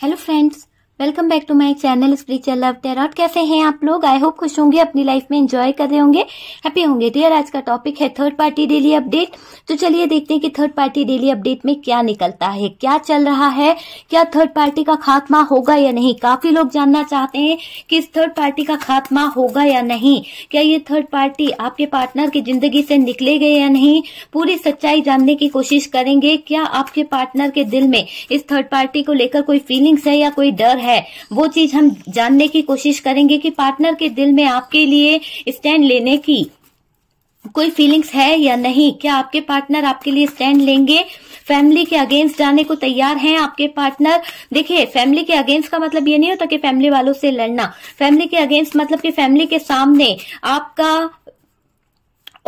Hello friends, welcome back to my channel spiritual love tarot कैसे हैं आप लोग आई होप खुश होंगे अपनी लाइफ में एंजॉय कर रहे होंगे हैप्पी होंगे डियर आज का टॉपिक है थर्ड पार्टी डेली अपडेट तो चलिए देखते हैं कि थर्ड पार्टी डेली अपडेट में क्या निकलता है क्या चल रहा है क्या थर्ड पार्टी का खात्मा होगा या नहीं काफी लोग जानना चाहते हैं कि इस थर्ड पार्टी का खात्मा होगा या नहीं क्या ये थर्ड पार्टी आपके पार्टनर की जिंदगी से निकले गए या नहीं पूरी सच्चाई जानने की कोशिश करेंगे क्या आपके पार्टनर के दिल में इस थर्ड पार्टी को लेकर कोई फीलिंग्स है या कोई डर है है वो चीज हम जानने की कोशिश करेंगे कि पार्टनर के दिल में आपके लिए स्टैंड लेने की कोई फीलिंग्स है या नहीं क्या आपके पार्टनर आपके लिए स्टैंड लेंगे फैमिली के अगेंस्ट जाने को तैयार हैं आपके पार्टनर देखिए फैमिली के अगेंस्ट का मतलब ये नहीं होता कि फैमिली वालों से लड़ना फैमिली के अगेंस्ट मतलब कि फैमिली के सामने आपका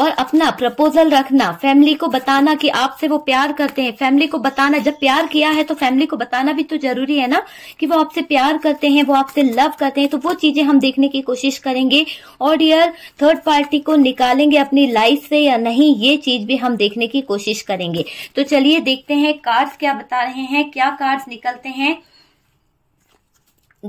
और अपना प्रपोजल रखना फैमिली को बताना कि आपसे वो प्यार करते हैं फैमिली को बताना जब प्यार किया है तो फैमिली को बताना भी तो जरूरी है ना कि वो आपसे प्यार करते हैं वो आपसे लव करते हैं तो वो चीजें हम देखने की कोशिश करेंगे और डियर थर्ड पार्टी को निकालेंगे अपनी लाइफ से या नहीं ये चीज भी हम देखने की कोशिश करेंगे तो चलिए देखते हैं कार्ड्स क्या बता रहे हैं क्या कार्ड्स निकलते हैं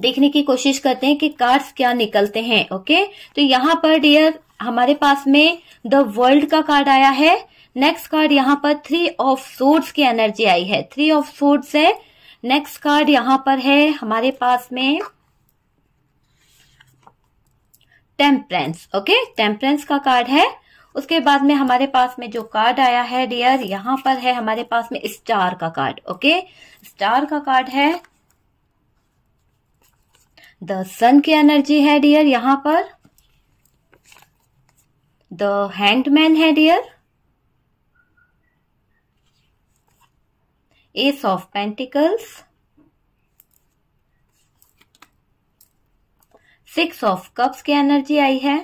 देखने की कोशिश करते हैं कि कार्ड्स क्या निकलते हैं ओके तो यहाँ पर डियर हमारे पास में द वर्ल्ड का कार्ड आया है नेक्स्ट कार्ड यहाँ पर थ्री ऑफ सोर्ड्स की एनर्जी आई है थ्री ऑफ सोर्ड्स है नेक्स्ट कार्ड यहाँ पर है हमारे पास में टेम्परेंस ओके टेम्परेंस का कार्ड है उसके बाद में हमारे पास में जो कार्ड आया है डियर यहाँ पर है हमारे पास में स्टार का कार्ड ओके स्टार का कार्ड है द सन की एनर्जी है डियर यहाँ पर द हैंडमैन है dear ace of pentacles six of cups की एनर्जी आई है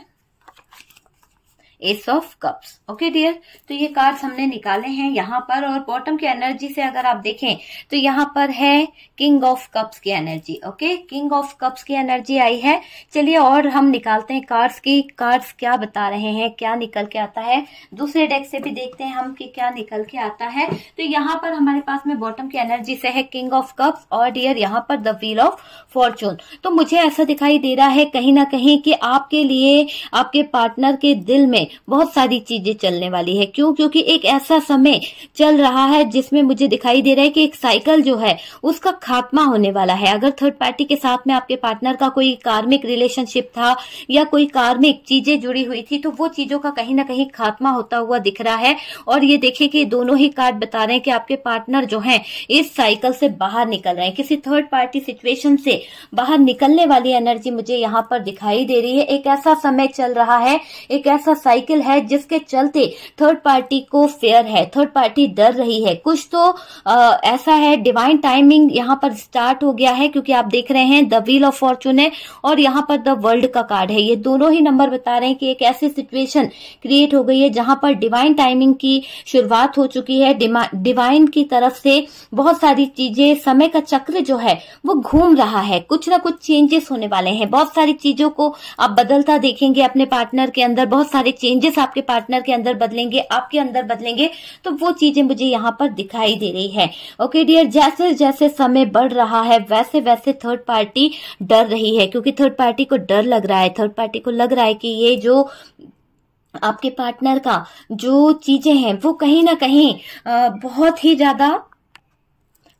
ace of cups okay dear तो ये कार्ड्स हमने निकाले हैं यहाँ पर और बॉटम की एनर्जी से अगर आप देखें तो यहाँ पर है किंग ऑफ कप्स की energy okay king of cups की एनर्जी आई है चलिए और हम निकालते हैं कार्ड्स की कार्ड्स क्या बता रहे हैं क्या निकल के आता है दूसरे डेक से भी देखते हैं हम कि क्या निकल के आता है तो यहाँ पर हमारे पास में बॉटम की एनर्जी से है किंग ऑफ कप्स और डियर यहाँ पर द व्हील ऑफ फॉर्चून तो मुझे ऐसा दिखाई दे रहा है कहीं ना कहीं कि आपके लिए आपके पार्टनर के दिल में बहुत सारी चीजें चलने वाली है क्यों क्योंकि एक ऐसा समय चल रहा है जिसमें मुझे दिखाई दे रहा है कि एक साइकिल जो है उसका खात्मा होने वाला है अगर थर्ड पार्टी के साथ में आपके पार्टनर का कोई कार्मिक रिलेशनशिप था या कोई कार्मिक चीजें जुड़ी हुई थी तो वो चीजों का कहीं ना कहीं खात्मा होता हुआ दिख रहा है और ये देखिए कि दोनों ही कार्ड बता रहे हैं कि आपके पार्टनर जो है इस साइकिल से बाहर निकल रहे हैं किसी थर्ड पार्टी सिचुएशन से बाहर निकलने वाली एनर्जी मुझे यहाँ पर दिखाई दे रही है एक ऐसा समय चल रहा है एक ऐसा साइकिल साइकिल है जिसके चलते थर्ड पार्टी को फेयर है थर्ड पार्टी डर रही है कुछ तो आ, ऐसा है डिवाइन टाइमिंग यहाँ पर स्टार्ट हो गया है क्योंकि आप देख रहे हैं द व्हील ऑफ फॉर्चून है और यहाँ पर द वर्ल्ड का कार्ड है ये दोनों ही नंबर बता रहे हैं कि एक ऐसी सिचुएशन क्रिएट हो गई है जहां पर डिवाइन टाइमिंग की शुरुआत हो चुकी है डिवाइन की तरफ से बहुत सारी चीजें समय का चक्र जो है वो घूम रहा है कुछ ना कुछ चेंजेस होने वाले हैं बहुत सारी चीजों को आप बदलता देखेंगे अपने पार्टनर के अंदर बहुत सारे चेंज चेंजेस आपके पार्टनर के अंदर बदलेंगे आपके अंदर बदलेंगे तो वो चीजें मुझे यहाँ पर दिखाई दे रही है ओके डियर जैसे जैसे समय बढ़ रहा है वैसे वैसे थर्ड पार्टी डर रही है क्योंकि थर्ड पार्टी को डर लग रहा है थर्ड पार्टी को लग रहा है कि ये जो आपके पार्टनर का जो चीजें हैं वो कहीं ना कहीं बहुत ही ज्यादा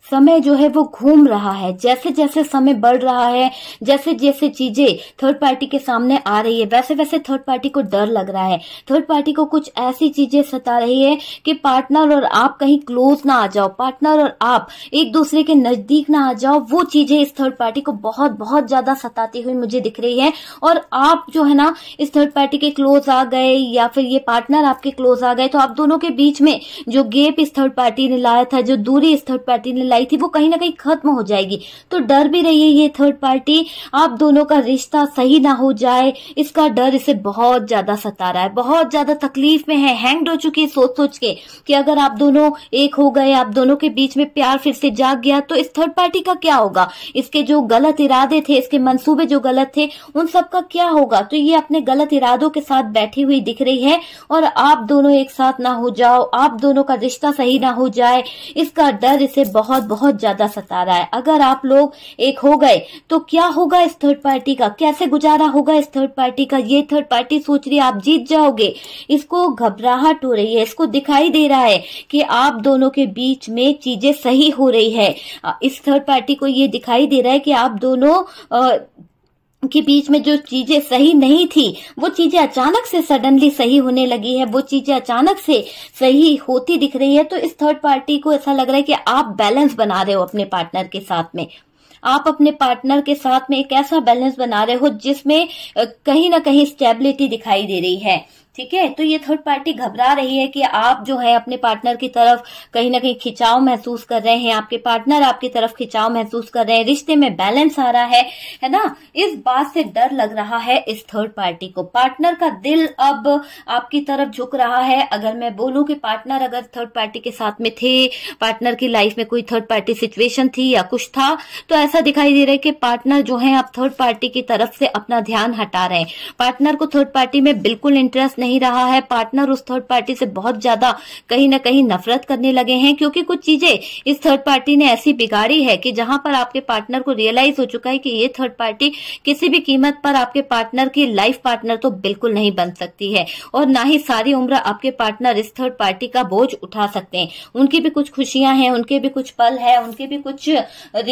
समय जो है वो घूम रहा है जैसे जैसे समय बढ़ रहा है जैसे जैसे चीजें थर्ड पार्टी के सामने आ रही है वैसे वैसे थर्ड पार्टी को डर लग रहा है थर्ड पार्टी को कुछ ऐसी चीजें सता रही है कि पार्टनर और आप कहीं क्लोज ना आ जाओ पार्टनर और आप एक दूसरे के नजदीक ना आ जाओ वो चीजें इस थर्ड पार्टी को बहुत बहुत ज्यादा सताती हुई मुझे दिख रही है और आप जो है ना इस थर्ड पार्टी के क्लोज आ गए या फिर ये पार्टनर आपके क्लोज आ गए तो आप दोनों के बीच में जो गेप इस थर्ड पार्टी ने लाया था जो दूरी इस थर्ड पार्टी ने लाई आई थी वो कहीं ना कहीं खत्म हो जाएगी तो डर भी रही है ये थर्ड पार्टी आप दोनों का रिश्ता सही ना हो जाए इसका डर इसे बहुत ज्यादा सता रहा है बहुत ज्यादा तकलीफ में है हैंग्ड हो चुकी है सोच सोच के कि अगर आप दोनों एक हो गए आप दोनों के बीच में प्यार फिर से जाग गया तो इस थर्ड पार्टी का क्या होगा इसके जो गलत इरादे थे इसके मनसूबे जो गलत थे उन सबका क्या होगा तो ये अपने गलत इरादों के साथ बैठी हुई दिख रही है और आप दोनों एक साथ ना हो जाओ आप दोनों का रिश्ता सही ना हो जाए इसका डर इसे बहुत बहुत ज्यादा सता रहा है अगर आप लोग एक हो गए तो क्या होगा इस थर्ड पार्टी का कैसे गुजारा होगा इस थर्ड पार्टी का ये थर्ड पार्टी सोच रही है आप जीत जाओगे इसको घबराहट हो रही है इसको दिखाई दे रहा है कि आप दोनों के बीच में चीजें सही हो रही है इस थर्ड पार्टी को ये दिखाई दे रहा है कि आप दोनों के बीच में जो चीजें सही नहीं थी वो चीजें अचानक से सडनली सही होने लगी है वो चीजें अचानक से सही होती दिख रही है तो इस थर्ड पार्टी को ऐसा लग रहा है कि आप बैलेंस बना रहे हो अपने पार्टनर के साथ में आप अपने पार्टनर के साथ में एक ऐसा बैलेंस बना रहे हो जिसमें कहीं ना कहीं स्टेबिलिटी दिखाई दे रही है ठीक है तो ये थर्ड पार्टी घबरा रही है कि आप जो है अपने पार्टनर की तरफ कहीं ना कहीं खिंचाव महसूस कर रहे हैं आपके पार्टनर आपकी तरफ खिंचाव महसूस कर रहे हैं रिश्ते में बैलेंस आ रहा है है ना इस बात से डर लग रहा है इस थर्ड पार्टी को पार्टनर का दिल अब आपकी तरफ झुक रहा है अगर मैं बोलूं कि पार्टनर अगर थर्ड पार्टी के साथ में थे पार्टनर की लाइफ में कोई थर्ड पार्टी सिचुएशन थी या कुछ था तो ऐसा दिखाई दे रहा है कि पार्टनर जो है आप थर्ड पार्टी की तरफ से अपना ध्यान हटा रहे हैं पार्टनर को थर्ड पार्टी में बिल्कुल इंटरेस्ट नहीं नहीं रहा है पार्टनर उस थर्ड पार्टी से बहुत ज्यादा कहीं ना कहीं नफरत करने लगे हैं क्योंकि कुछ चीजें इस थर्ड पार्टी ने ऐसी बिगाड़ी है कि जहां पर आपके पार्टनर को रियलाइज हो चुका है कि ये थर्ड पार्टी किसी भी कीमत पर आपके पार्टनर की लाइफ पार्टनर तो बिल्कुल नहीं बन सकती है और ना ही सारी उम्र आपके पार्टनर इस थर्ड पार्टी का बोझ उठा सकते हैं उनकी भी कुछ खुशियां हैं उनके भी कुछ पल है उनके भी कुछ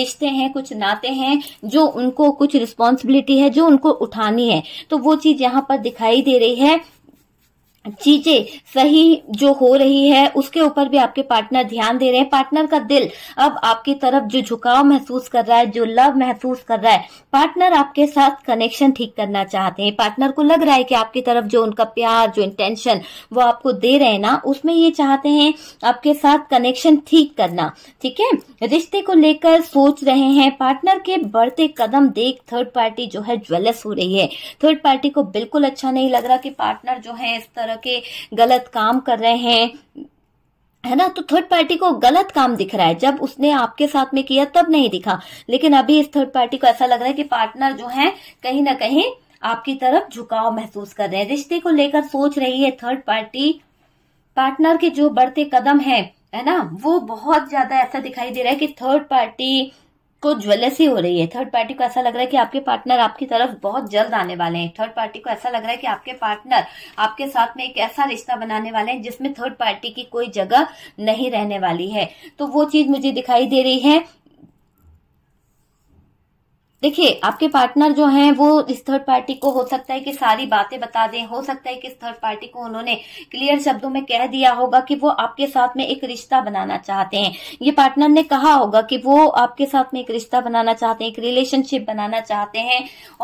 रिश्ते हैं कुछ नाते हैं जो उनको कुछ रिस्पॉन्सिबिलिटी है जो उनको उठानी है तो वो चीज यहाँ पर दिखाई दे रही है चीजें सही जो हो रही है उसके ऊपर भी आपके पार्टनर ध्यान दे रहे हैं पार्टनर का दिल अब आपकी तरफ जो झुकाव महसूस कर रहा है जो लव महसूस कर रहा है पार्टनर आपके साथ कनेक्शन ठीक करना चाहते हैं पार्टनर को लग रहा है कि आपकी तरफ जो उनका प्यार जो इंटेंशन वो आपको दे रहे हैं ना उसमें ये चाहते हैं आपके साथ कनेक्शन ठीक करना ठीक है रिश्ते को लेकर सोच रहे हैं पार्टनर के बढ़ते कदम देख थर्ड पार्टी जो है ज्वेलस हो रही है थर्ड पार्टी को बिल्कुल अच्छा नहीं लग रहा कि पार्टनर जो है इस तरह के गलत काम कर रहे हैं है ना तो थर्ड पार्टी को गलत काम दिख रहा है जब उसने आपके साथ में किया तब नहीं दिखा लेकिन अभी इस थर्ड पार्टी को ऐसा लग रहा है कि पार्टनर जो है कहीं ना कहीं आपकी तरफ झुकाव महसूस कर रहे हैं रिश्ते को लेकर सोच रही है थर्ड पार्टी पार्टनर के जो बढ़ते कदम है है ना वो बहुत ज्यादा ऐसा दिखाई दे रहा है कि थर्ड पार्टी को ज्वेलसी हो रही है थर्ड पार्टी को ऐसा लग रहा है कि आपके पार्टनर आपकी तरफ बहुत जल्द आने वाले हैं थर्ड पार्टी को ऐसा लग रहा है कि आपके पार्टनर आपके साथ में एक ऐसा रिश्ता बनाने वाले हैं जिसमें थर्ड पार्टी की कोई जगह नहीं रहने वाली है तो वो चीज मुझे दिखाई दे रही है देखिए आपके पार्टनर जो हैं वो इस थर्ड पार्टी को हो सकता है कि सारी बातें बता दें हो सकता है कि इस थर्ड पार्टी को उन्होंने क्लियर शब्दों में कह दिया होगा कि वो आपके साथ में एक रिश्ता बनाना चाहते हैं ये पार्टनर ने कहा होगा कि वो आपके साथ में एक रिश्ता बनाना चाहते हैं एक रिलेशनशिप बनाना चाहते हैं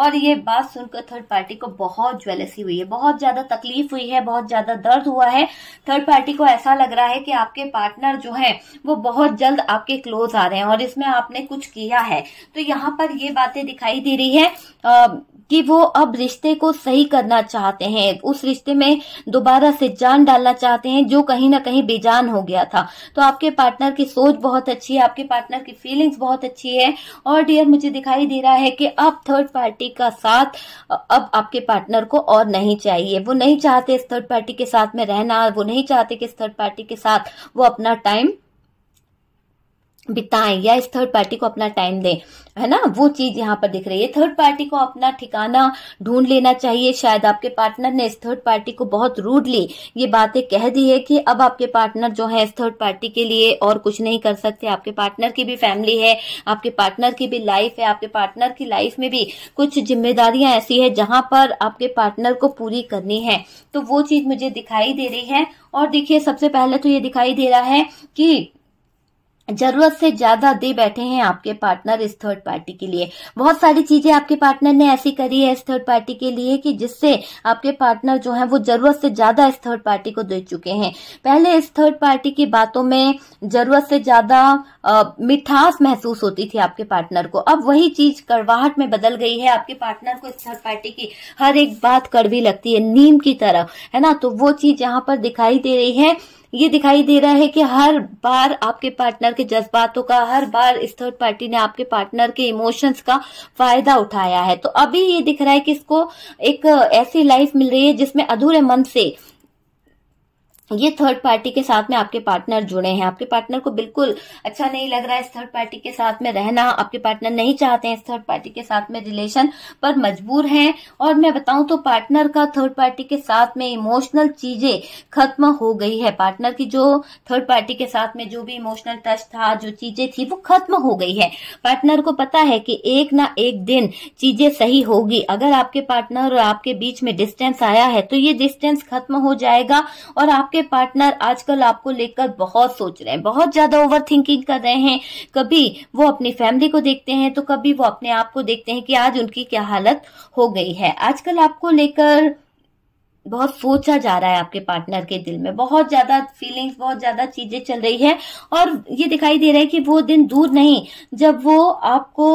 और ये बात सुनकर थर्ड पार्टी को बहुत ज्वेलसी हुई है बहुत ज्यादा तकलीफ हुई है बहुत ज्यादा दर्द हुआ है थर्ड पार्टी को ऐसा लग रहा है कि आपके पार्टनर जो है वो बहुत जल्द आपके क्लोज आ रहे हैं और इसमें आपने कुछ किया है तो यहाँ पर ये बात बातें दिखाई दे रही है आ, कि वो अब रिश्ते को सही करना चाहते हैं उस रिश्ते में दोबारा से जान डालना चाहते हैं जो कहीं ना कहीं बेजान हो गया था तो आपके पार्टनर की सोच बहुत अच्छी है आपके पार्टनर की फीलिंग्स बहुत अच्छी है और डियर मुझे दिखाई दे रहा है कि अब थर्ड पार्टी का साथ अब आपके पार्टनर को और नहीं चाहिए वो नहीं चाहते इस थर्ड पार्टी के साथ में रहना वो नहीं चाहते कि इस थर्ड पार्टी के साथ वो अपना टाइम बिताएं या इस थर्ड पार्टी को अपना टाइम दें है ना वो चीज यहाँ पर दिख रही है थर्ड पार्टी को अपना ठिकाना ढूंढ लेना चाहिए शायद आपके पार्टनर ने इस थर्ड पार्टी को बहुत रूडली ये बातें कह दी है कि अब आपके पार्टनर जो है इस थर्ड पार्टी के लिए और कुछ नहीं कर सकते आपके पार्टनर की भी फैमिली है आपके पार्टनर की भी लाइफ है आपके पार्टनर की लाइफ में भी कुछ जिम्मेदारियां ऐसी है जहां पर आपके पार्टनर को पूरी करनी है तो वो चीज मुझे दिखाई दे रही है और देखिये सबसे पहले तो ये दिखाई दे रहा है कि जरूरत से ज्यादा दे बैठे हैं आपके पार्टनर इस थर्ड पार्टी के लिए बहुत सारी चीजें आपके पार्टनर ने ऐसी करी है इस थर्ड पार्टी के लिए कि जिससे आपके पार्टनर जो है वो जरूरत से ज्यादा इस थर्ड पार्टी को दे चुके हैं पहले इस थर्ड पार्टी की बातों में जरूरत से ज्यादा मिठास महसूस होती थी आपके पार्टनर को अब वही चीज कड़वाहट में बदल गई है आपके पार्टनर को इस थर्ड पार्टी की हर एक बात कड़वी लगती है नीम की तरह है ना तो वो चीज यहाँ पर दिखाई दे रही है ये दिखाई दे रहा है कि हर बार आपके पार्टनर के जज्बातों का हर बार इस थर्ड पार्टी ने आपके पार्टनर के इमोशंस का फायदा उठाया है तो अभी ये दिख रहा है कि इसको एक ऐसी लाइफ मिल रही है जिसमें अधूरे मन से ये थर्ड पार्टी के साथ में आपके पार्टनर जुड़े हैं आपके पार्टनर को बिल्कुल अच्छा नहीं लग रहा है इस थर्ड पार्टी के साथ में रहना आपके पार्टनर नहीं चाहते हैं इस थर्ड पार्टी के साथ में रिलेशन पर मजबूर हैं और मैं बताऊं तो पार्टनर का थर्ड पार्टी के साथ में इमोशनल चीजें खत्म हो गई है पार्टनर की जो थर्ड पार्टी के साथ में जो भी इमोशनल टच था जो चीजें थी वो खत्म हो गई है पार्टनर को पता है कि एक ना एक दिन चीजें सही होगी अगर आपके पार्टनर और आपके बीच में डिस्टेंस आया है तो ये डिस्टेंस खत्म हो जाएगा और आप आपके पार्टनर आजकल आपको लेकर बहुत सोच रहे हैं बहुत ज्यादा ओवर थिंकिंग कर रहे हैं कभी वो अपनी फैमिली को देखते हैं तो कभी वो अपने आप को देखते हैं कि आज उनकी क्या हालत हो गई है आजकल आपको लेकर बहुत सोचा जा रहा है आपके पार्टनर के दिल में बहुत ज्यादा फीलिंग्स बहुत ज्यादा चीजें चल रही है और ये दिखाई दे रहा है कि वो दिन दूर नहीं जब वो आपको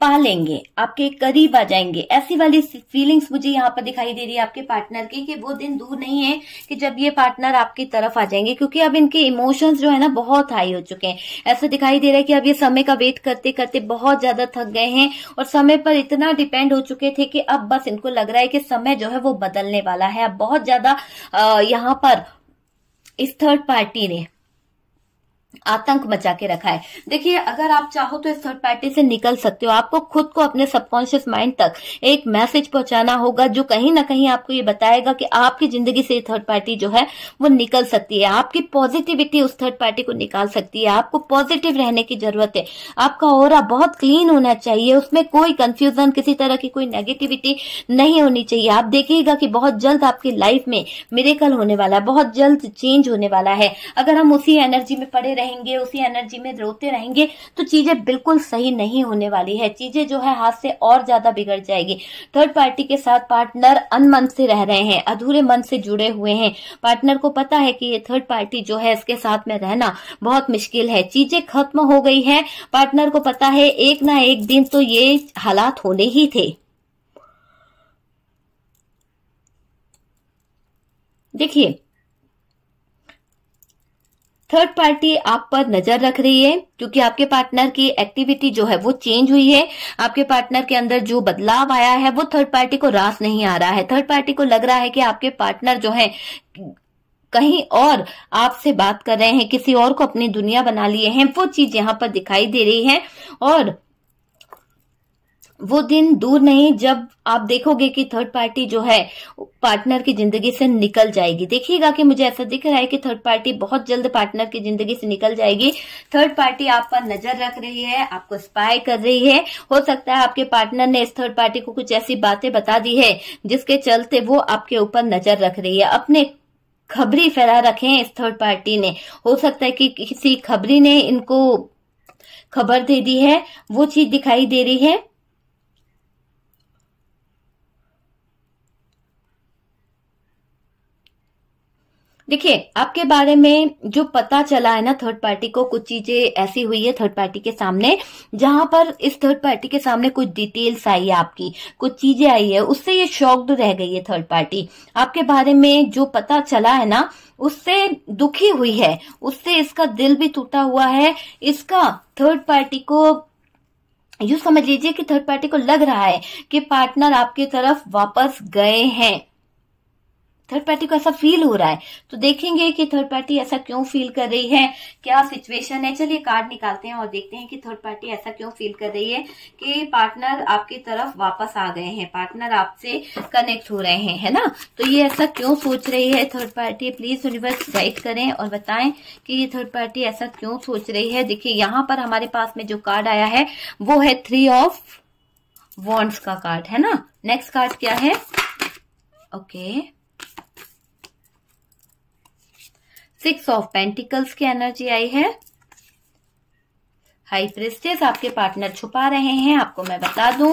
पा लेंगे आपके करीब आ जाएंगे ऐसी वाली फीलिंग्स मुझे यहाँ पर दिखाई दे रही है आपके पार्टनर की कि वो दिन दूर नहीं है कि जब ये पार्टनर आपकी तरफ आ जाएंगे क्योंकि अब इनके इमोशंस जो है ना बहुत हाई हो चुके हैं ऐसा दिखाई दे रहा है कि अब ये समय का वेट करते करते बहुत ज्यादा थक गए हैं और समय पर इतना डिपेंड हो चुके थे कि अब बस इनको लग रहा है कि समय जो है वो बदलने वाला है अब बहुत ज्यादा यहाँ पर इस थर्ड पार्टी ने आतंक मचा के रखा है देखिए अगर आप चाहो तो इस थर्ड पार्टी से निकल सकते हो आपको खुद को अपने सबकॉन्शियस माइंड तक एक मैसेज पहुंचाना होगा जो कहीं ना कहीं आपको ये बताएगा कि आपकी जिंदगी से थर्ड पार्टी जो है वो निकल सकती है आपकी पॉजिटिविटी उस थर्ड पार्टी को निकाल सकती है आपको पॉजिटिव रहने की जरूरत है आपका और बहुत क्लीन होना चाहिए उसमें कोई कंफ्यूजन किसी तरह की कोई नेगेटिविटी नहीं होनी चाहिए आप देखिएगा कि बहुत जल्द आपकी लाइफ में मेरेकल होने वाला है बहुत जल्द चेंज होने वाला है अगर हम उसी एनर्जी में पड़े रहे रहेंगे उसी एनर्जी में रोते रहेंगे तो चीजें बिल्कुल सही नहीं होने वाली है चीजें जो है हाथ से और ज्यादा बिगड़ जाएगी थर्ड पार्टी के साथ पार्टनर अनमन से रह रहे हैं अधूरे मन से जुड़े हुए हैं पार्टनर को पता है कि ये थर्ड पार्टी जो है इसके साथ में रहना बहुत मुश्किल है चीजें खत्म हो गई है पार्टनर को पता है एक ना एक दिन तो ये हालात होने ही थे देखिए थर्ड पार्टी आप पर नजर रख रही है क्योंकि आपके पार्टनर की एक्टिविटी जो है वो चेंज हुई है आपके पार्टनर के अंदर जो बदलाव आया है वो थर्ड पार्टी को रास नहीं आ रहा है थर्ड पार्टी को लग रहा है कि आपके पार्टनर जो है कहीं और आपसे बात कर रहे हैं किसी और को अपनी दुनिया बना लिए हैं वो चीज यहाँ पर दिखाई दे रही है और वो दिन दूर नहीं जब आप देखोगे कि थर्ड पार्टी जो है पार्टनर की जिंदगी से निकल जाएगी देखिएगा कि मुझे ऐसा दिख रहा है कि थर्ड पार्टी बहुत जल्द पार्टनर की जिंदगी से निकल जाएगी थर्ड पार्टी आप पर नजर रख रही है आपको स्पाई कर रही है हो सकता है आपके पार्टनर ने इस थर्ड पार्टी को कुछ ऐसी बातें बता दी है जिसके चलते वो आपके ऊपर नजर रख रही है अपने खबरी फैला रखे हैं इस थर्ड पार्टी ने हो सकता है कि किसी खबरी ने इनको खबर दे दी है वो चीज दिखाई दे रही है देखिए आपके बारे में जो पता चला है ना थर्ड पार्टी को कुछ चीजें ऐसी हुई है थर्ड पार्टी के सामने जहां पर इस थर्ड पार्टी के सामने कुछ डिटेल्स आई है आपकी कुछ चीजें आई है उससे ये शॉक्ड रह गई है थर्ड पार्टी आपके बारे में जो पता चला है ना उससे दुखी हुई है उससे इसका दिल भी टूटा हुआ है इसका थर्ड पार्टी को यू समझ लीजिए कि थर्ड पार्टी को लग रहा है कि पार्टनर आपकी तरफ वापस गए हैं थर्ड पार्टी को ऐसा फील हो रहा है तो देखेंगे कि थर्ड पार्टी ऐसा क्यों फील कर रही है क्या सिचुएशन है चलिए कार्ड निकालते हैं और देखते हैं कि थर्ड पार्टी ऐसा क्यों फील कर रही है कि पार्टनर आपकी तरफ वापस आ गए हैं पार्टनर आपसे कनेक्ट हो रहे हैं है ना तो ये ऐसा क्यों सोच रही है third party please universe guide करें और बताएं कि ये थर्ड पार्टी ऐसा क्यों सोच रही है देखिये यहाँ पर हमारे पास में जो कार्ड आया है वो है थ्री ऑफ वॉन्ड्स का कार्ड है ना नेक्स्ट कार्ड क्या है okay okay. Six of pentacles की एनर्जी आई है हाई प्रिस्टेस आपके पार्टनर छुपा रहे हैं आपको मैं बता दूं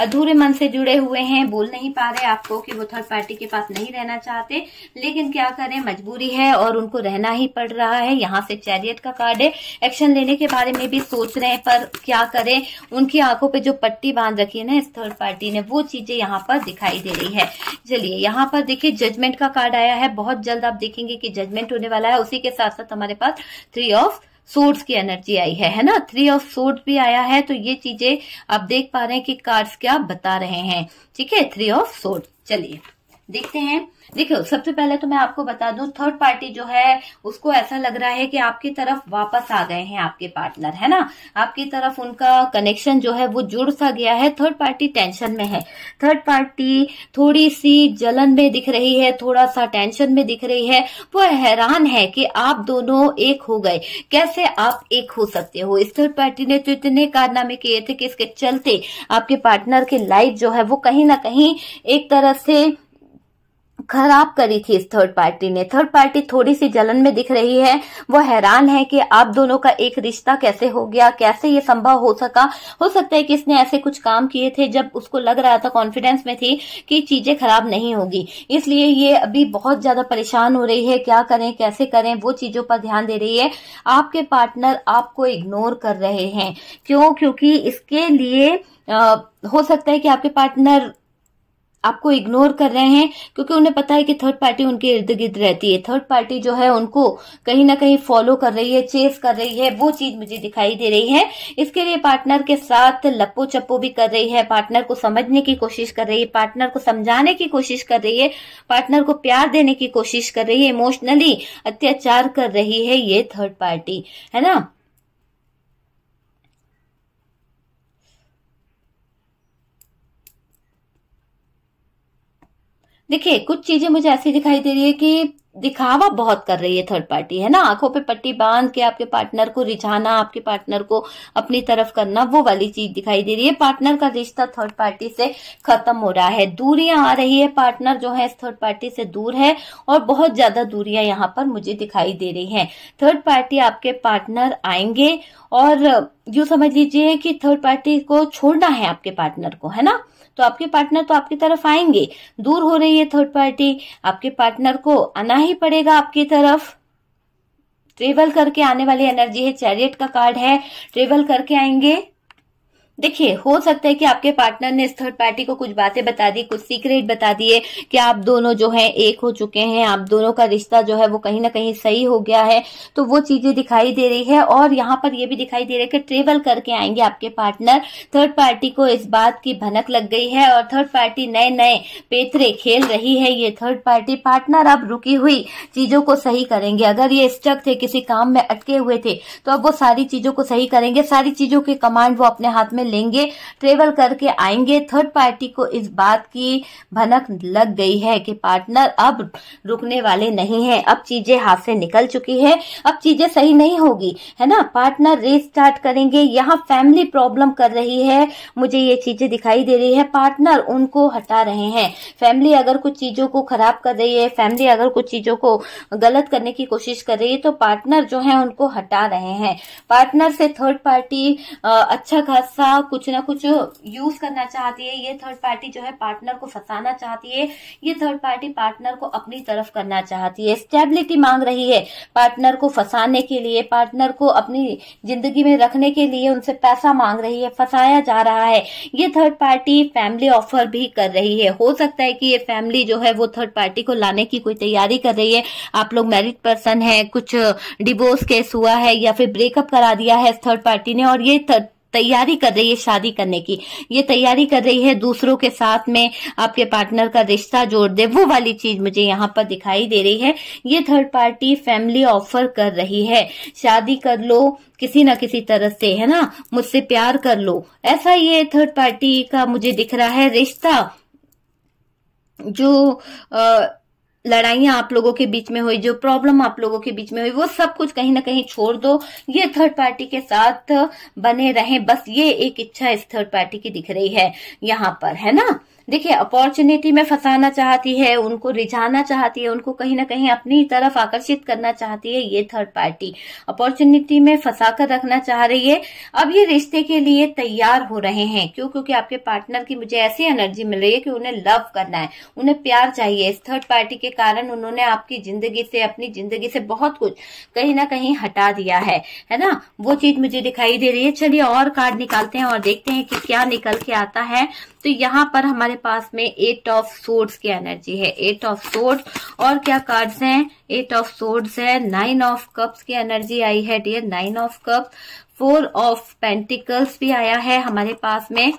अधूरे मन से जुड़े हुए हैं बोल नहीं पा रहे आपको कि वो थर्ड पार्टी के पास नहीं रहना चाहते लेकिन क्या करें मजबूरी है और उनको रहना ही पड़ रहा है यहाँ से चैरियट का कार्ड है एक्शन लेने के बारे में भी सोच रहे हैं पर क्या करें उनकी आंखों पर जो पट्टी बांध रखी है ना इस थर्ड पार्टी ने वो चीजें यहाँ पर दिखाई दे रही है चलिए यहाँ पर देखिए जजमेंट का कार्ड आया है बहुत जल्द आप देखेंगे कि जजमेंट होने वाला है उसी के साथ साथ हमारे पास थ्री ऑफ सोर्स की एनर्जी आई है है ना थ्री ऑफ सोर्स भी आया है तो ये चीजें आप देख पा रहे हैं कि कार्ड्स क्या बता रहे हैं ठीक है थ्री ऑफ सोर्स चलिए देखते हैं देखो सबसे पहले तो मैं आपको बता दूं थर्ड पार्टी जो है उसको ऐसा लग रहा है कि आपकी तरफ वापस आ गए हैं आपके पार्टनर है ना आपकी तरफ उनका कनेक्शन जो है वो जुड़ सा गया है थर्ड पार्टी टेंशन में है थर्ड पार्टी थोड़ी सी जलन में दिख रही है थोड़ा सा टेंशन में दिख रही है वो हैरान है कि आप दोनों एक हो गए कैसे आप एक हो सकते हो इस थर्ड पार्टी ने तो इतने कारनामे किए थे कि इसके चलते आपके पार्टनर की लाइफ जो है वो कहीं ना कहीं एक तरह से खराब करी थी इस थर्ड पार्टी ने थर्ड पार्टी थोड़ी सी जलन में दिख रही है वो हैरान है कि आप दोनों का एक रिश्ता कैसे हो गया कैसे ये संभव हो सका हो सकता है कि इसने ऐसे कुछ काम किए थे जब उसको लग रहा था कॉन्फिडेंस में थी कि चीजें खराब नहीं होगी इसलिए ये अभी बहुत ज्यादा परेशान हो रही है क्या करें कैसे करें वो चीजों पर ध्यान दे रही है आपके पार्टनर आपको इग्नोर कर रहे हैं क्यों क्योंकि इसके लिए आ, हो सकता है कि आपके पार्टनर आपको इग्नोर कर रहे हैं क्योंकि उन्हें पता है कि थर्ड पार्टी उनके इर्द गिर्द रहती है थर्ड पार्टी जो है उनको कहीं ना कहीं फॉलो कर रही है चेस कर रही है वो चीज मुझे दिखाई दे रही है इसके लिए पार्टनर के साथ लप्पो चप्पो भी कर रही है पार्टनर को समझने की कोशिश कर रही है पार्टनर को समझाने की कोशिश कर रही है पार्टनर को प्यार देने की कोशिश कर रही है इमोशनली अत्याचार कर रही है ये थर्ड पार्टी है ना देखिए कुछ चीजें मुझे ऐसी दिखाई दे रही है कि दिखावा बहुत कर रही है थर्ड पार्टी है ना आंखों पे पट्टी बांध के आपके पार्टनर को रिझाना आपके पार्टनर को अपनी तरफ करना वो वाली चीज दिखाई दे रही है पार्टनर का रिश्ता थर्ड पार्टी से खत्म हो रहा है दूरियां आ रही है पार्टनर जो है इस थर्ड पार्टी से दूर है और बहुत ज्यादा दूरियां यहाँ पर मुझे दिखाई दे रही है थर्ड पार्टी आपके पार्टनर आएंगे और यू समझ लीजिए कि थर्ड पार्टी को छोड़ना है आपके पार्टनर को है ना तो आपके पार्टनर तो आपकी तरफ आएंगे दूर हो रही है थर्ड पार्टी आपके पार्टनर को आना ही पड़ेगा आपकी तरफ ट्रेवल करके आने वाली एनर्जी है चैरियट का कार्ड है ट्रेवल करके आएंगे देखिए हो सकता है कि आपके पार्टनर ने इस थर्ड पार्टी को कुछ बातें बता दी कुछ सीक्रेट बता दिए कि आप दोनों जो है एक हो चुके हैं आप दोनों का रिश्ता जो है वो कहीं ना कहीं सही हो गया है तो वो चीजें दिखाई दे रही है और यहाँ पर ये भी दिखाई दे रहा है कि ट्रेवल करके आएंगे आपके पार्टनर थर्ड पार्टी को इस बात की भनक लग गई है और थर्ड पार्टी नए नए पेतरे खेल रही है ये थर्ड पार्टी पार्टनर अब रुकी हुई चीजों को सही करेंगे अगर ये स्टक थे किसी काम में अटके हुए थे तो अब वो सारी चीजों को सही करेंगे सारी चीजों के कमांड वो अपने हाथ में लेंगे ट्रेवल करके आएंगे थर्ड पार्टी को इस बात की भनक लग गई है कि पार्टनर अब रुकने वाले नहीं है अब चीजें हाथ से निकल चुकी है अब चीजें सही नहीं होगी है ना पार्टनर रिस्टार्ट करेंगे यहाँ फैमिली प्रॉब्लम कर रही है मुझे ये चीजें दिखाई दे रही है पार्टनर उनको हटा रहे हैं फैमिली अगर कुछ चीजों को खराब कर रही है फैमिली अगर कुछ चीजों को गलत करने की कोशिश कर रही है तो पार्टनर जो है उनको हटा रहे हैं पार्टनर से थर्ड पार्टी अच्छा खासा अपना कुछ ना कुछ यूज करना चाहती है ये थर्ड पार्टी जो है पार्टनर को फंसाना चाहती है ये थर्ड पार्टी पार्टनर को अपनी तरफ करना चाहती है स्टेबिलिटी मांग रही है पार्टनर को फंसाने के लिए पार्टनर को अपनी जिंदगी में रखने के लिए उनसे पैसा मांग रही है फंसाया जा रहा है ये थर्ड पार्टी फैमिली ऑफर भी कर रही है हो सकता है कि ये फैमिली जो है वो थर्ड पार्टी को लाने की कोई तैयारी कर रही है आप लोग मैरिड पर्सन है कुछ डिवोर्स केस हुआ है या फिर ब्रेकअप करा दिया है थर्ड पार्टी ने और ये थर्ड तैयारी कर रही है शादी करने की ये तैयारी कर रही है दूसरों के साथ में आपके पार्टनर का रिश्ता जोड़ दे वो वाली चीज मुझे यहाँ पर दिखाई दे रही है ये थर्ड पार्टी फैमिली ऑफर कर रही है शादी कर लो किसी ना किसी तरह से है ना मुझसे प्यार कर लो ऐसा ये थर्ड पार्टी का मुझे दिख रहा है रिश्ता जो आ, लड़ाइयां आप लोगों के बीच में हुई जो प्रॉब्लम आप लोगों के बीच में हुई वो सब कुछ कहीं ना कहीं छोड़ दो ये थर्ड पार्टी के साथ बने रहें बस ये एक इच्छा इस थर्ड पार्टी की दिख रही है यहाँ पर है ना देखिए अपॉर्चुनिटी में फंसाना चाहती है उनको रिझाना चाहती है उनको कहीं ना कहीं अपनी तरफ आकर्षित करना चाहती है ये थर्ड पार्टी अपॉर्चुनिटी में फंसा कर रखना चाह रही है अब ये रिश्ते के लिए तैयार हो रहे हैं क्यों क्योंकि आपके पार्टनर की मुझे ऐसी एनर्जी मिल रही है कि उन्हें लव करना है उन्हें प्यार चाहिए इस थर्ड पार्टी के कारण उन्होंने आपकी जिंदगी से अपनी जिंदगी से बहुत कुछ कहीं ना कहीं हटा दिया है है ना वो चीज मुझे दिखाई दे रही है चलिए और कार्ड निकालते हैं और देखते हैं कि क्या निकल के आता है तो यहाँ पर हमारे पास में एट ऑफ सोर्ड्स की एनर्जी है एट ऑफ सोर्ड्स और क्या कार्ड्स हैं एट ऑफ सोर्ड्स है नाइन ऑफ कप्स की एनर्जी आई है dear nine of cup four of pentacles भी आया है हमारे पास में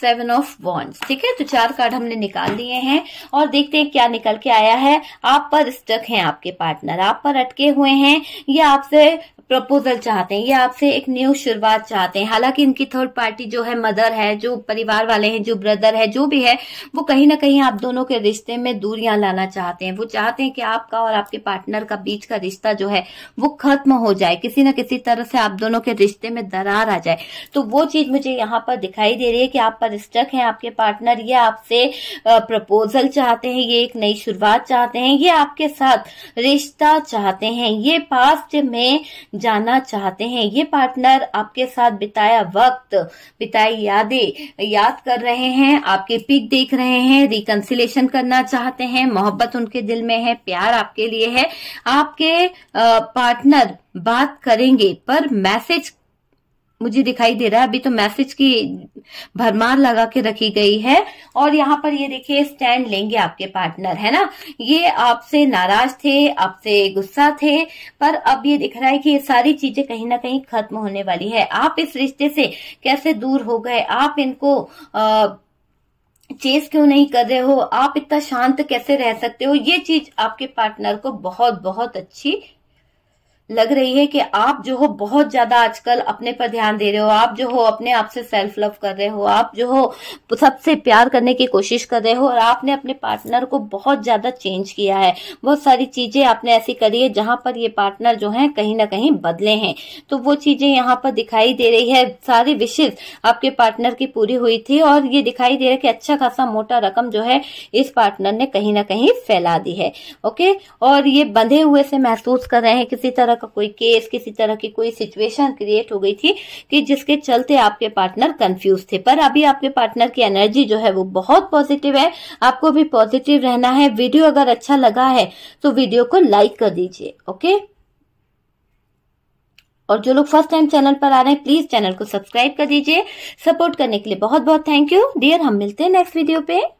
सेवन ऑफ वॉन्ड्स ठीक है तो चार कार्ड हमने निकाल लिए हैं और देखते हैं क्या निकल के आया है आप पर स्टक हैं आपके पार्टनर आप पर अटके हुए हैं या आपसे प्रपोजल चाहते हैं ये आपसे एक न्यू शुरुआत चाहते हैं हालांकि इनकी थर्ड पार्टी जो है मदर है जो परिवार वाले हैं जो ब्रदर है जो भी है वो कहीं ना कहीं आप दोनों के रिश्ते में दूरियां लाना चाहते हैं वो चाहते हैं कि आपका और आपके पार्टनर का बीच का रिश्ता जो है वो खत्म हो जाए किसी ना किसी तरह से आप दोनों के रिश्ते में दरार आ जाए तो वो चीज मुझे यहाँ पर दिखाई दे रही है कि आप पर स्टक है आपके पार्टनर ये आपसे प्रपोजल चाहते हैं ये एक नई शुरुआत चाहते हैं ये आपके साथ रिश्ता चाहते हैं ये पास्ट में जाना चाहते हैं ये पार्टनर आपके साथ बिताया वक्त बिताई यादें याद कर रहे हैं आपके पिक देख रहे हैं रिकन्सिलेशन करना चाहते हैं मोहब्बत उनके दिल में है प्यार आपके लिए है आपके पार्टनर बात करेंगे पर मैसेज मुझे दिखाई दे रहा है अभी तो मैसेज की भरमार लगा के रखी गई है और यहाँ पर ये देखिए स्टैंड लेंगे आपके पार्टनर है ना ये आपसे नाराज थे आपसे गुस्सा थे पर अब ये दिख रहा है कि ये सारी चीजें कहीं ना कहीं खत्म होने वाली है आप इस रिश्ते से कैसे दूर हो गए आप इनको आ, चेस क्यों नहीं कर रहे हो आप इतना शांत कैसे रह सकते हो ये चीज आपके पार्टनर को बहुत बहुत अच्छी लग रही है कि आप जो हो बहुत ज्यादा आजकल अपने पर ध्यान दे रहे हो आप जो हो अपने आप से सेल्फ लव कर रहे हो आप जो हो सबसे प्यार करने की कोशिश कर रहे हो और आपने अपने पार्टनर को बहुत ज्यादा चेंज किया है बहुत सारी चीजें आपने ऐसी करी है जहां पर ये पार्टनर जो है कहीं ना कहीं बदले हैं तो वो चीजें यहाँ पर दिखाई दे रही है सारी विशेष आपके पार्टनर की पूरी हुई थी और ये दिखाई दे रहा है कि अच्छा खासा मोटा रकम जो है इस पार्टनर ने कहीं ना कहीं फैला दी है ओके और ये बंधे हुए से महसूस कर रहे हैं किसी तरह का कोई केस किसी तरह की कोई सिचुएशन क्रिएट हो गई थी कि जिसके चलते आपके पार्टनर कंफ्यूज थे पर अभी आपके पार्टनर की एनर्जी जो है वो बहुत पॉजिटिव है आपको भी पॉजिटिव रहना है वीडियो अगर अच्छा लगा है तो वीडियो को लाइक कर दीजिए ओके और जो लोग फर्स्ट टाइम चैनल पर आ रहे हैं प्लीज चैनल को सब्सक्राइब कर दीजिए सपोर्ट करने के लिए बहुत बहुत थैंक यू डियर हम मिलते हैं नेक्स्ट वीडियो पे